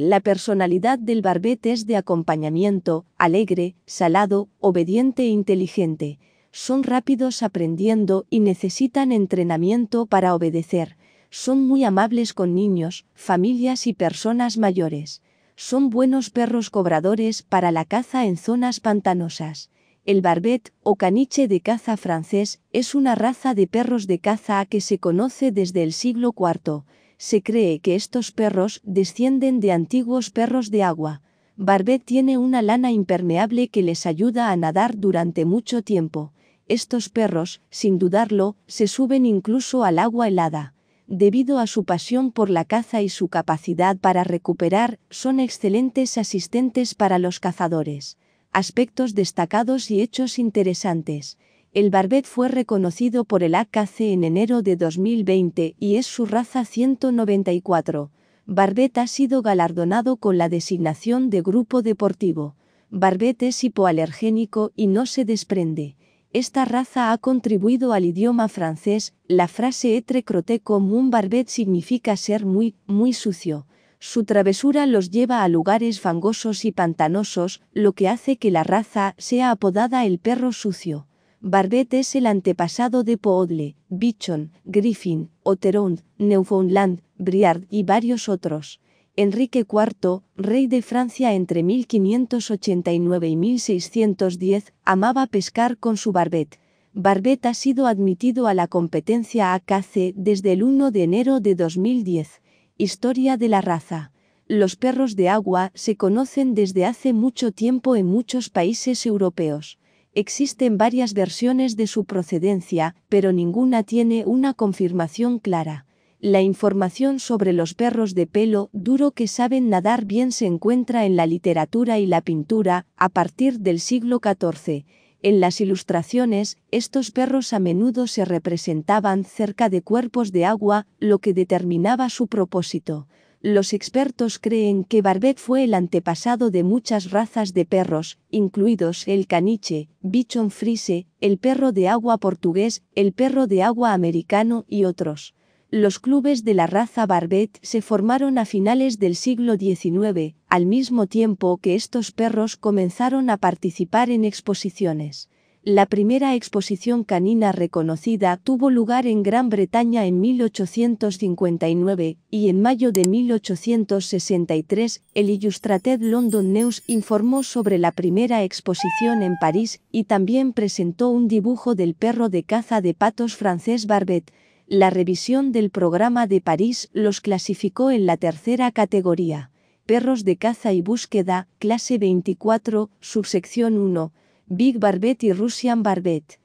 La personalidad del barbet es de acompañamiento, alegre, salado, obediente e inteligente. Son rápidos aprendiendo y necesitan entrenamiento para obedecer. Son muy amables con niños, familias y personas mayores. Son buenos perros cobradores para la caza en zonas pantanosas. El barbet o caniche de caza francés es una raza de perros de caza que se conoce desde el siglo IV. Se cree que estos perros descienden de antiguos perros de agua. Barbet tiene una lana impermeable que les ayuda a nadar durante mucho tiempo. Estos perros, sin dudarlo, se suben incluso al agua helada. Debido a su pasión por la caza y su capacidad para recuperar, son excelentes asistentes para los cazadores. Aspectos destacados y hechos interesantes el Barbet fue reconocido por el AKC en enero de 2020 y es su raza 194. Barbet ha sido galardonado con la designación de grupo deportivo. Barbet es hipoalergénico y no se desprende. Esta raza ha contribuido al idioma francés, la frase «être croté comme un barbet significa ser muy, muy sucio. Su travesura los lleva a lugares fangosos y pantanosos, lo que hace que la raza sea apodada el perro sucio. Barbet es el antepasado de Poodle, Bichon, Griffin, Oterond, Newfoundland, Briard y varios otros. Enrique IV, rey de Francia entre 1589 y 1610, amaba pescar con su barbet. Barbet ha sido admitido a la competencia AKC desde el 1 de enero de 2010. Historia de la raza. Los perros de agua se conocen desde hace mucho tiempo en muchos países europeos. Existen varias versiones de su procedencia, pero ninguna tiene una confirmación clara. La información sobre los perros de pelo duro que saben nadar bien se encuentra en la literatura y la pintura, a partir del siglo XIV. En las ilustraciones, estos perros a menudo se representaban cerca de cuerpos de agua, lo que determinaba su propósito los expertos creen que Barbet fue el antepasado de muchas razas de perros, incluidos el caniche, bichon frise, el perro de agua portugués, el perro de agua americano y otros. Los clubes de la raza Barbet se formaron a finales del siglo XIX, al mismo tiempo que estos perros comenzaron a participar en exposiciones. La primera exposición canina reconocida tuvo lugar en Gran Bretaña en 1859 y en mayo de 1863 el Illustrated London News informó sobre la primera exposición en París y también presentó un dibujo del perro de caza de patos francés Barbet. La revisión del programa de París los clasificó en la tercera categoría perros de caza y búsqueda, clase 24, subsección 1, Big Barbet y Russian Barbet.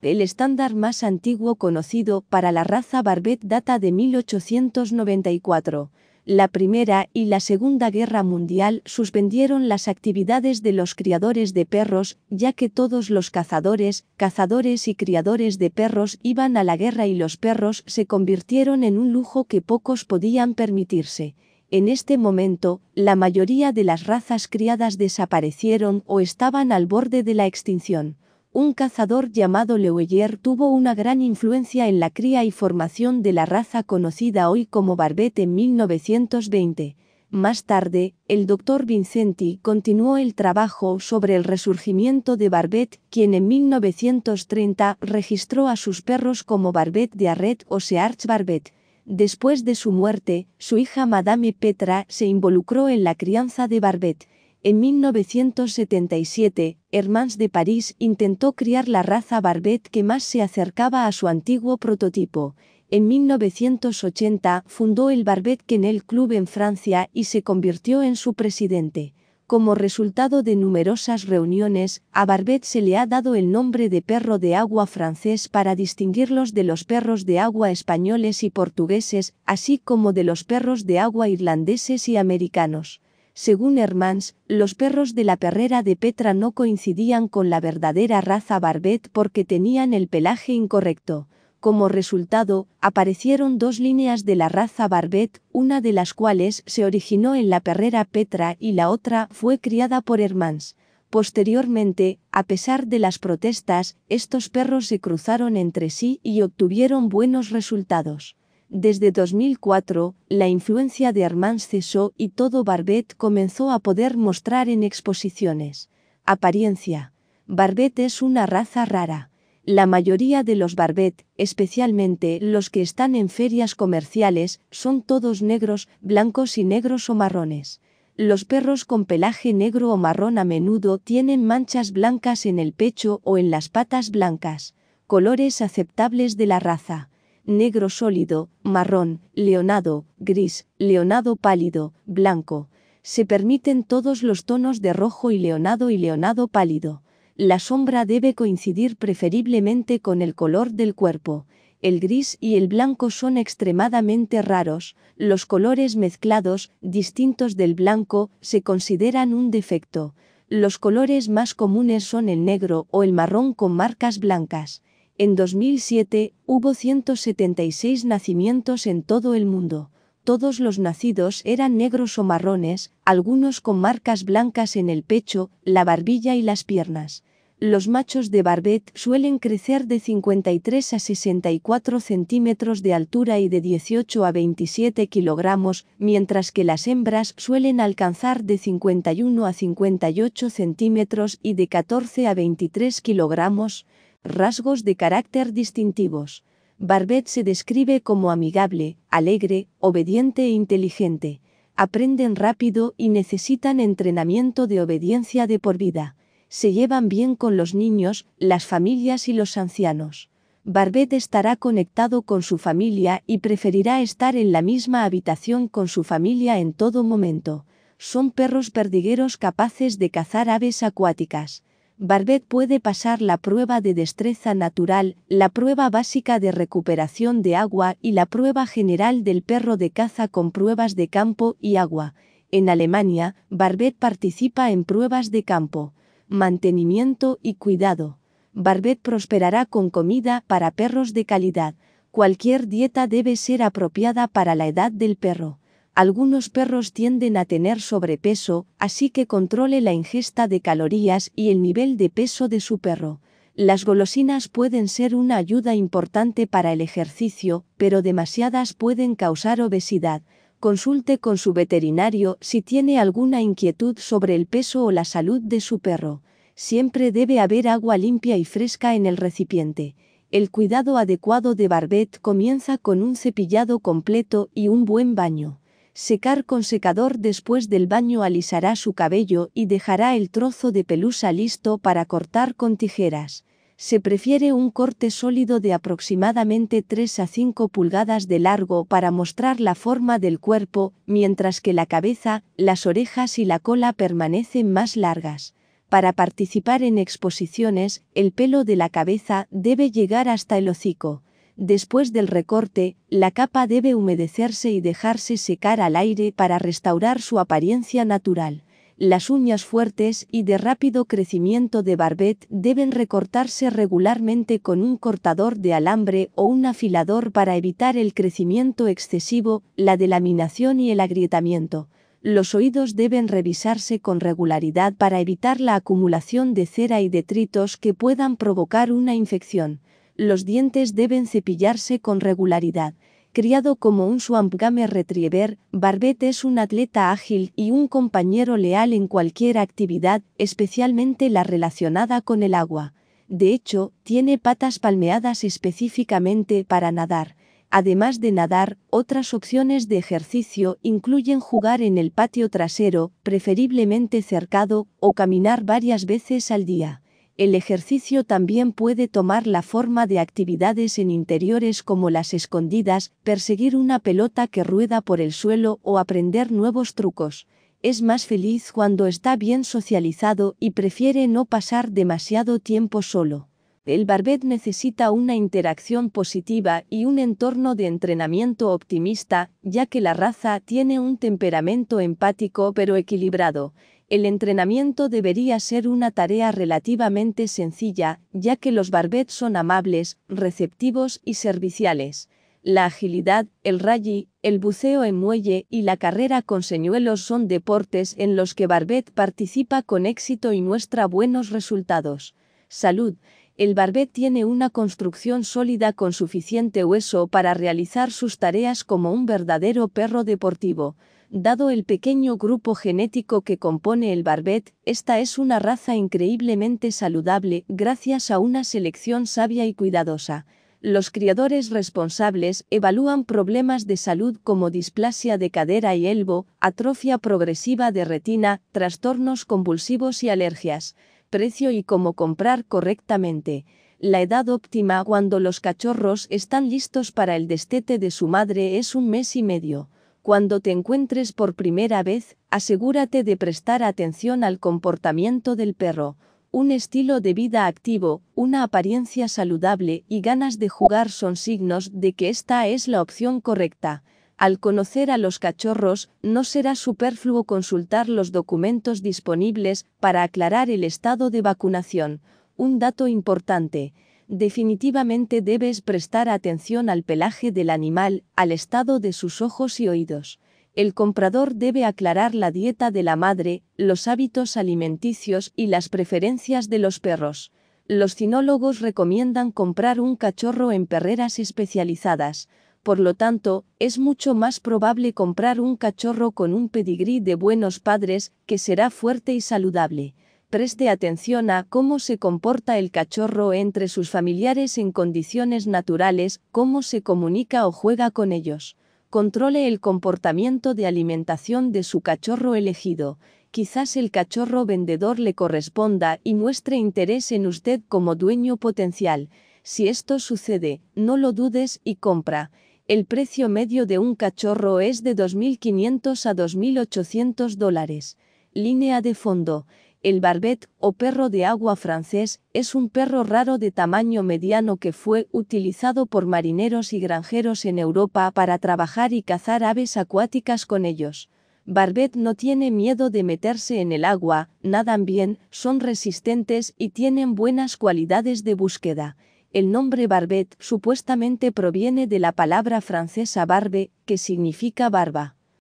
El estándar más antiguo conocido para la raza Barbet data de 1894. La Primera y la Segunda Guerra Mundial suspendieron las actividades de los criadores de perros, ya que todos los cazadores, cazadores y criadores de perros iban a la guerra y los perros se convirtieron en un lujo que pocos podían permitirse. En este momento, la mayoría de las razas criadas desaparecieron o estaban al borde de la extinción. Un cazador llamado Leueyer tuvo una gran influencia en la cría y formación de la raza conocida hoy como Barbet en 1920. Más tarde, el doctor Vincenti continuó el trabajo sobre el resurgimiento de Barbet, quien en 1930 registró a sus perros como Barbet de Arret o Search Barbet. Después de su muerte, su hija Madame Petra se involucró en la crianza de Barbet. En 1977, Hermans de París intentó criar la raza Barbet que más se acercaba a su antiguo prototipo. En 1980 fundó el Barbet Kennel Club en Francia y se convirtió en su presidente. Como resultado de numerosas reuniones, a Barbet se le ha dado el nombre de perro de agua francés para distinguirlos de los perros de agua españoles y portugueses, así como de los perros de agua irlandeses y americanos. Según Hermans, los perros de la perrera de Petra no coincidían con la verdadera raza Barbet porque tenían el pelaje incorrecto. Como resultado, aparecieron dos líneas de la raza Barbet, una de las cuales se originó en la perrera Petra y la otra fue criada por Hermans. Posteriormente, a pesar de las protestas, estos perros se cruzaron entre sí y obtuvieron buenos resultados. Desde 2004, la influencia de Hermans cesó y todo Barbet comenzó a poder mostrar en exposiciones. Apariencia. Barbet es una raza rara la mayoría de los barbet, especialmente los que están en ferias comerciales, son todos negros, blancos y negros o marrones. Los perros con pelaje negro o marrón a menudo tienen manchas blancas en el pecho o en las patas blancas, colores aceptables de la raza. Negro sólido, marrón, leonado, gris, leonado pálido, blanco. Se permiten todos los tonos de rojo y leonado y leonado pálido la sombra debe coincidir preferiblemente con el color del cuerpo. El gris y el blanco son extremadamente raros, los colores mezclados, distintos del blanco, se consideran un defecto. Los colores más comunes son el negro o el marrón con marcas blancas. En 2007 hubo 176 nacimientos en todo el mundo. Todos los nacidos eran negros o marrones, algunos con marcas blancas en el pecho, la barbilla y las piernas los machos de Barbet suelen crecer de 53 a 64 centímetros de altura y de 18 a 27 kilogramos, mientras que las hembras suelen alcanzar de 51 a 58 centímetros y de 14 a 23 kilogramos, rasgos de carácter distintivos. Barbet se describe como amigable, alegre, obediente e inteligente. Aprenden rápido y necesitan entrenamiento de obediencia de por vida se llevan bien con los niños, las familias y los ancianos. Barbet estará conectado con su familia y preferirá estar en la misma habitación con su familia en todo momento. Son perros perdigueros capaces de cazar aves acuáticas. Barbet puede pasar la prueba de destreza natural, la prueba básica de recuperación de agua y la prueba general del perro de caza con pruebas de campo y agua. En Alemania, Barbet participa en pruebas de campo mantenimiento y cuidado. Barbet prosperará con comida para perros de calidad. Cualquier dieta debe ser apropiada para la edad del perro. Algunos perros tienden a tener sobrepeso, así que controle la ingesta de calorías y el nivel de peso de su perro. Las golosinas pueden ser una ayuda importante para el ejercicio, pero demasiadas pueden causar obesidad consulte con su veterinario si tiene alguna inquietud sobre el peso o la salud de su perro. Siempre debe haber agua limpia y fresca en el recipiente. El cuidado adecuado de Barbet comienza con un cepillado completo y un buen baño. Secar con secador después del baño alisará su cabello y dejará el trozo de pelusa listo para cortar con tijeras se prefiere un corte sólido de aproximadamente 3 a 5 pulgadas de largo para mostrar la forma del cuerpo, mientras que la cabeza, las orejas y la cola permanecen más largas. Para participar en exposiciones, el pelo de la cabeza debe llegar hasta el hocico. Después del recorte, la capa debe humedecerse y dejarse secar al aire para restaurar su apariencia natural las uñas fuertes y de rápido crecimiento de barbet deben recortarse regularmente con un cortador de alambre o un afilador para evitar el crecimiento excesivo, la delaminación y el agrietamiento. Los oídos deben revisarse con regularidad para evitar la acumulación de cera y detritos que puedan provocar una infección. Los dientes deben cepillarse con regularidad Criado como un Swampgame Retriever, Barbet es un atleta ágil y un compañero leal en cualquier actividad, especialmente la relacionada con el agua. De hecho, tiene patas palmeadas específicamente para nadar. Además de nadar, otras opciones de ejercicio incluyen jugar en el patio trasero, preferiblemente cercado, o caminar varias veces al día. El ejercicio también puede tomar la forma de actividades en interiores como las escondidas, perseguir una pelota que rueda por el suelo o aprender nuevos trucos. Es más feliz cuando está bien socializado y prefiere no pasar demasiado tiempo solo. El barbet necesita una interacción positiva y un entorno de entrenamiento optimista, ya que la raza tiene un temperamento empático pero equilibrado. El entrenamiento debería ser una tarea relativamente sencilla, ya que los barbet son amables, receptivos y serviciales. La agilidad, el rally, el buceo en muelle y la carrera con señuelos son deportes en los que barbet participa con éxito y muestra buenos resultados. Salud. El barbet tiene una construcción sólida con suficiente hueso para realizar sus tareas como un verdadero perro deportivo. Dado el pequeño grupo genético que compone el barbet, esta es una raza increíblemente saludable gracias a una selección sabia y cuidadosa. Los criadores responsables evalúan problemas de salud como displasia de cadera y elbo, atrofia progresiva de retina, trastornos convulsivos y alergias. Precio y cómo comprar correctamente la edad óptima cuando los cachorros están listos para el destete de su madre es un mes y medio. Cuando te encuentres por primera vez, asegúrate de prestar atención al comportamiento del perro, un estilo de vida activo, una apariencia saludable y ganas de jugar son signos de que esta es la opción correcta. Al conocer a los cachorros, no será superfluo consultar los documentos disponibles para aclarar el estado de vacunación. Un dato importante definitivamente debes prestar atención al pelaje del animal, al estado de sus ojos y oídos. El comprador debe aclarar la dieta de la madre, los hábitos alimenticios y las preferencias de los perros. Los cinólogos recomiendan comprar un cachorro en perreras especializadas. Por lo tanto, es mucho más probable comprar un cachorro con un pedigrí de buenos padres, que será fuerte y saludable. Preste atención a cómo se comporta el cachorro entre sus familiares en condiciones naturales, cómo se comunica o juega con ellos. Controle el comportamiento de alimentación de su cachorro elegido. Quizás el cachorro vendedor le corresponda y muestre interés en usted como dueño potencial. Si esto sucede, no lo dudes y compra. El precio medio de un cachorro es de 2.500 a 2.800 dólares. Línea de fondo. El barbet, o perro de agua francés, es un perro raro de tamaño mediano que fue utilizado por marineros y granjeros en Europa para trabajar y cazar aves acuáticas con ellos. Barbet no tiene miedo de meterse en el agua, nadan bien, son resistentes y tienen buenas cualidades de búsqueda. El nombre Barbet supuestamente proviene de la palabra francesa barbe, que significa barba.